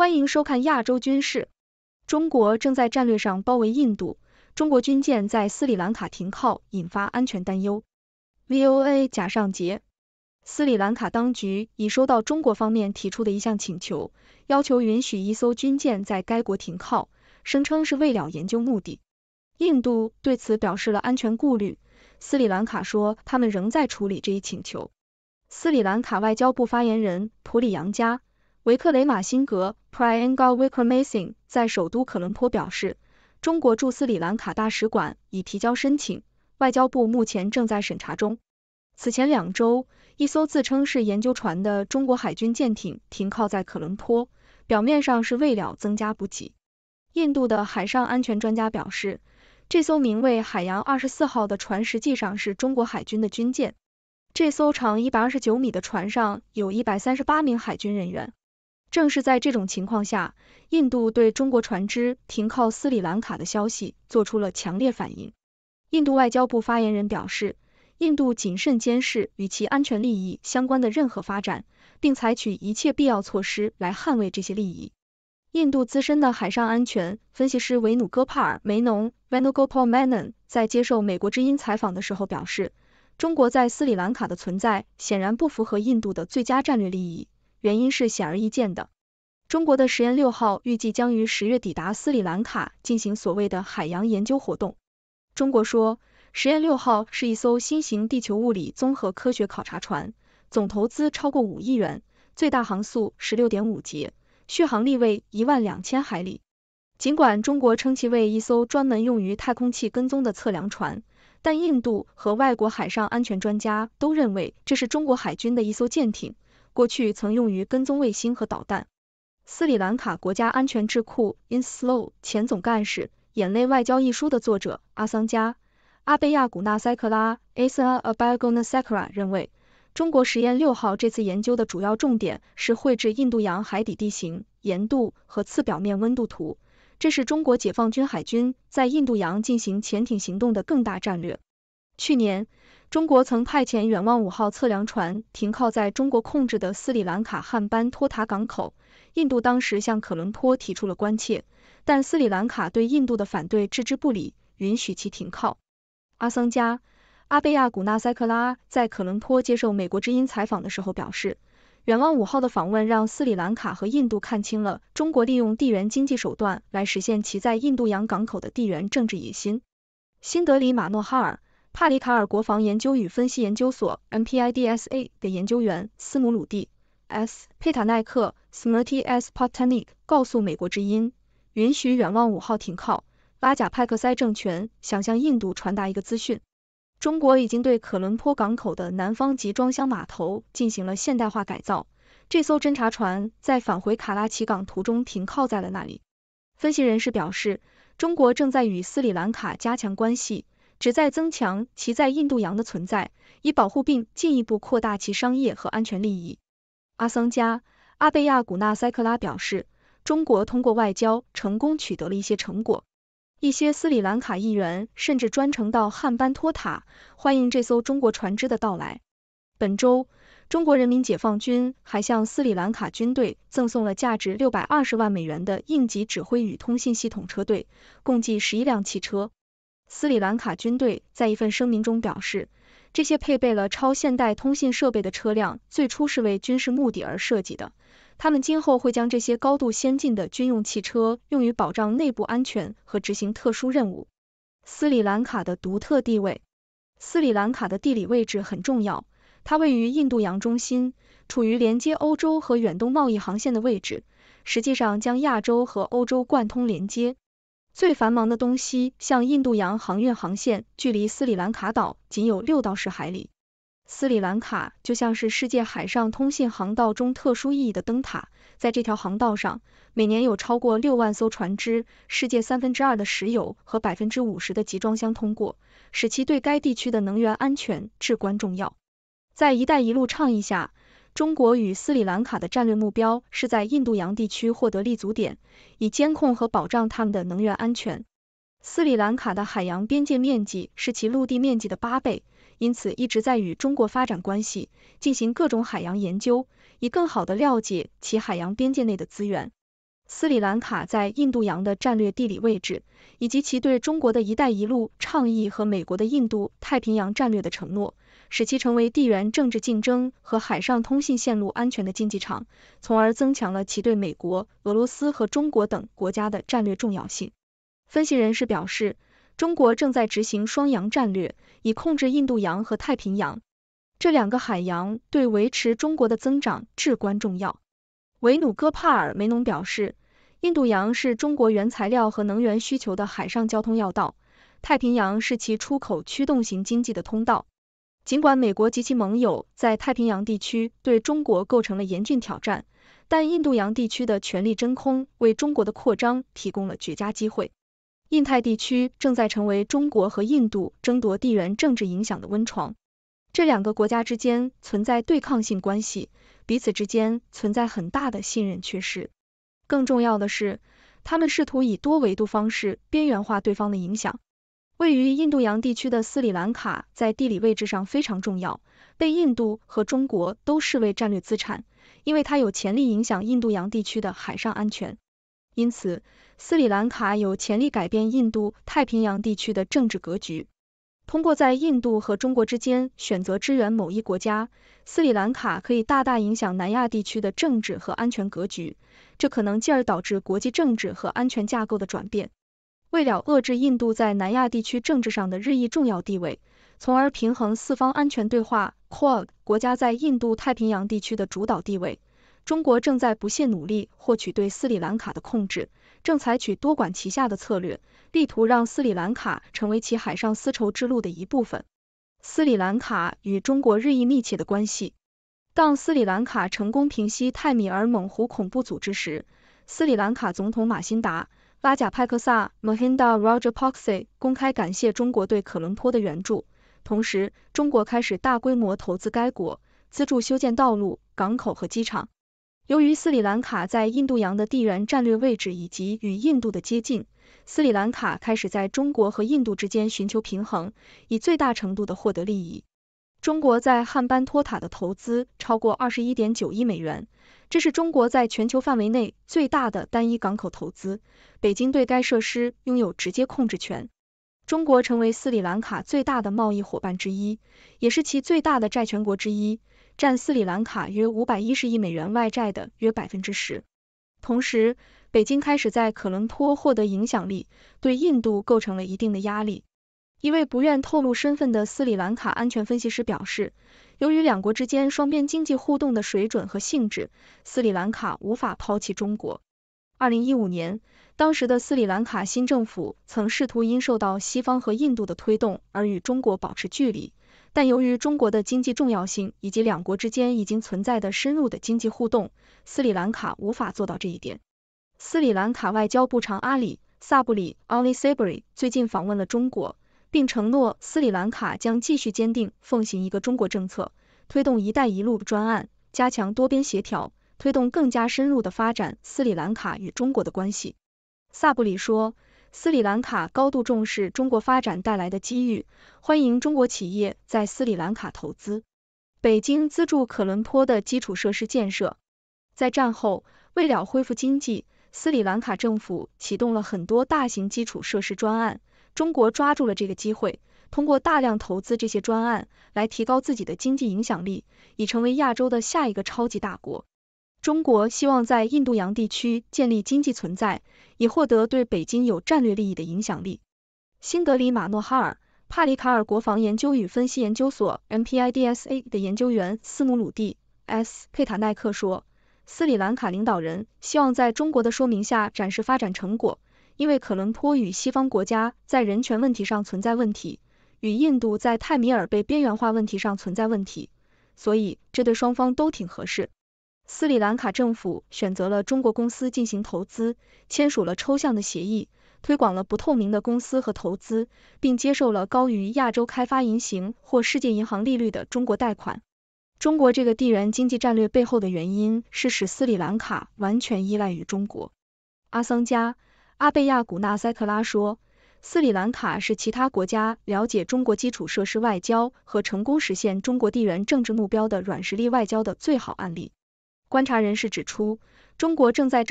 欢迎收看《亚洲军事》。中国正在战略上包围印度。中国军舰在斯里兰卡停靠，引发安全担忧。VOA 贾尚杰。斯里兰卡当局已收到中国方面提出的一项请求，要求允许一艘军舰在该国停靠，声称是为了研究目的。印度对此表示了安全顾虑。斯里兰卡说，他们仍在处理这一请求。斯里兰卡外交部发言人普里扬加。维克雷马辛格 （Priyanga Wickremasing） 在首都可伦坡表示，中国驻斯里兰卡大使馆已提交申请，外交部目前正在审查中。此前两周，一艘自称是研究船的中国海军舰艇停靠在可伦坡，表面上是为了增加补给。印度的海上安全专家表示，这艘名为“海洋二十四号”的船实际上是中国海军的军舰。这艘长一百二十九米的船上有一百三十八名海军人员。正是在这种情况下，印度对中国船只停靠斯里兰卡的消息做出了强烈反应。印度外交部发言人表示，印度谨慎监视与其安全利益相关的任何发展，并采取一切必要措施来捍卫这些利益。印度资深的海上安全分析师维努戈帕尔梅农 （Venugopal Menon） 在接受美国之音采访的时候表示，中国在斯里兰卡的存在显然不符合印度的最佳战略利益。原因是显而易见的。中国的实验六号预计将于十月抵达斯里兰卡进行所谓的海洋研究活动。中国说，实验六号是一艘新型地球物理综合科学考察船，总投资超过五亿元，最大航速十六点五节，续航力为一万两千海里。尽管中国称其为一艘专门用于太空器跟踪的测量船，但印度和外国海上安全专家都认为这是中国海军的一艘舰艇。过去曾用于跟踪卫星和导弹。斯里兰卡国家安全智库 i n s l o 前总干事、眼泪外交一书的作者阿桑加阿贝亚古纳塞克拉 a s a a b e y a g o n a s e k r a 认为，中国实验六号这次研究的主要重点是绘制印度洋海底地形、盐度和次表面温度图。这是中国解放军海军在印度洋进行潜艇行动的更大战略。去年。中国曾派遣远望五号测量船停靠在中国控制的斯里兰卡汉班托塔港口，印度当时向可伦坡提出了关切，但斯里兰卡对印度的反对置之不理，允许其停靠。阿桑加阿贝亚古纳塞克拉在可伦坡接受美国之音采访的时候表示，远望五号的访问让斯里兰卡和印度看清了中国利用地缘经济手段来实现其在印度洋港口的地缘政治野心。新德里马诺哈尔。帕里卡尔国防研究与分析研究所 （MPIDSA） 的研究员斯姆鲁蒂· s 佩塔奈克 s m r t y Spatnike） a 告诉《美国之音》，允许远望五号停靠拉贾派克塞政权，想向印度传达一个资讯：中国已经对可伦坡港口的南方集装箱码头进行了现代化改造。这艘侦察船在返回卡拉奇港途中停靠在了那里。分析人士表示，中国正在与斯里兰卡加强关系。旨在增强其在印度洋的存在，以保护并进一步扩大其商业和安全利益。阿桑加阿贝亚古纳塞克拉表示，中国通过外交成功取得了一些成果。一些斯里兰卡议员甚至专程到汉班托塔欢迎这艘中国船只的到来。本周，中国人民解放军还向斯里兰卡军队赠送了价值六百二十万美元的应急指挥与通信系统车队，共计十一辆汽车。斯里兰卡军队在一份声明中表示，这些配备了超现代通信设备的车辆最初是为军事目的而设计的。他们今后会将这些高度先进的军用汽车用于保障内部安全和执行特殊任务。斯里兰卡的独特地位，斯里兰卡的地理位置很重要，它位于印度洋中心，处于连接欧洲和远东贸易航线的位置，实际上将亚洲和欧洲贯通连接。最繁忙的东西，像印度洋航运航线，距离斯里兰卡岛仅有六到十海里。斯里兰卡就像是世界海上通信航道中特殊意义的灯塔，在这条航道上，每年有超过六万艘船只，世界三分之二的石油和百分之五十的集装箱通过，使其对该地区的能源安全至关重要。在“一带一路”倡议下。中国与斯里兰卡的战略目标是在印度洋地区获得立足点，以监控和保障他们的能源安全。斯里兰卡的海洋边界面积是其陆地面积的八倍，因此一直在与中国发展关系，进行各种海洋研究，以更好地了解其海洋边界内的资源。斯里兰卡在印度洋的战略地理位置，以及其对中国的一带一路倡议和美国的印度太平洋战略的承诺。使其成为地缘政治竞争和海上通信线路安全的竞技场，从而增强了其对美国、俄罗斯和中国等国家的战略重要性。分析人士表示，中国正在执行双洋战略，以控制印度洋和太平洋这两个海洋，对维持中国的增长至关重要。维努戈帕尔梅农表示，印度洋是中国原材料和能源需求的海上交通要道，太平洋是其出口驱动型经济的通道。尽管美国及其盟友在太平洋地区对中国构成了严峻挑战，但印度洋地区的权力真空为中国的扩张提供了绝佳机会。印太地区正在成为中国和印度争夺地缘政治影响的温床。这两个国家之间存在对抗性关系，彼此之间存在很大的信任缺失。更重要的是，他们试图以多维度方式边缘化对方的影响。位于印度洋地区的斯里兰卡在地理位置上非常重要，被印度和中国都视为战略资产，因为它有潜力影响印度洋地区的海上安全。因此，斯里兰卡有潜力改变印度太平洋地区的政治格局。通过在印度和中国之间选择支援某一国家，斯里兰卡可以大大影响南亚地区的政治和安全格局，这可能进而导致国际政治和安全架构的转变。为了遏制印度在南亚地区政治上的日益重要地位，从而平衡四方安全对话 （QUAD） 国家在印度太平洋地区的主导地位，中国正在不懈努力获取对斯里兰卡的控制，正采取多管齐下的策略，力图让斯里兰卡成为其海上丝绸之路的一部分。斯里兰卡与中国日益密切的关系。当斯里兰卡成功平息泰米尔猛虎恐怖组织时，斯里兰卡总统马辛达。拉贾派克萨 Mahinda Rajapaksa 公开感谢中国对可伦坡的援助，同时，中国开始大规模投资该国，资助修建道路、港口和机场。由于斯里兰卡在印度洋的地缘战略位置以及与印度的接近，斯里兰卡开始在中国和印度之间寻求平衡，以最大程度的获得利益。中国在汉班托塔的投资超过二十一点九亿美元，这是中国在全球范围内最大的单一港口投资。北京对该设施拥有直接控制权。中国成为斯里兰卡最大的贸易伙伴之一，也是其最大的债权国之一，占斯里兰卡约五百一十亿美元外债的约百分之十。同时，北京开始在可伦坡获得影响力，对印度构成了一定的压力。一位不愿透露身份的斯里兰卡安全分析师表示，由于两国之间双边经济互动的水准和性质，斯里兰卡无法抛弃中国。二零一五年，当时的斯里兰卡新政府曾试图因受到西方和印度的推动而与中国保持距离，但由于中国的经济重要性以及两国之间已经存在的深入的经济互动，斯里兰卡无法做到这一点。斯里兰卡外交部长阿里·萨布里 （Ali Sabri） 最近访问了中国。并承诺斯里兰卡将继续坚定奉行一个中国政策，推动“一带一路”专案，加强多边协调，推动更加深入的发展斯里兰卡与中国的关系。萨布里说，斯里兰卡高度重视中国发展带来的机遇，欢迎中国企业在斯里兰卡投资。北京资助可伦坡的基础设施建设。在战后，为了恢复经济，斯里兰卡政府启动了很多大型基础设施专案。中国抓住了这个机会，通过大量投资这些专案来提高自己的经济影响力，已成为亚洲的下一个超级大国。中国希望在印度洋地区建立经济存在，以获得对北京有战略利益的影响力。新德里马诺哈尔帕里卡尔国防研究与分析研究所 （MPIDSA） 的研究员斯姆鲁蒂 ·S· 佩塔奈克说：“斯里兰卡领导人希望在中国的说明下展示发展成果。”因为可伦坡与西方国家在人权问题上存在问题，与印度在泰米尔被边缘化问题上存在问题，所以这对双方都挺合适。斯里兰卡政府选择了中国公司进行投资，签署了抽象的协议，推广了不透明的公司和投资，并接受了高于亚洲开发银行或世界银行利率的中国贷款。中国这个地缘经济战略背后的原因是使斯里兰卡完全依赖于中国。阿桑加。阿贝亚古纳塞克拉说，斯里兰卡是其他国家了解中国基础设施外交和成功实现中国地缘政治目标的软实力外交的最好案例。观察人士指出，中国正在正。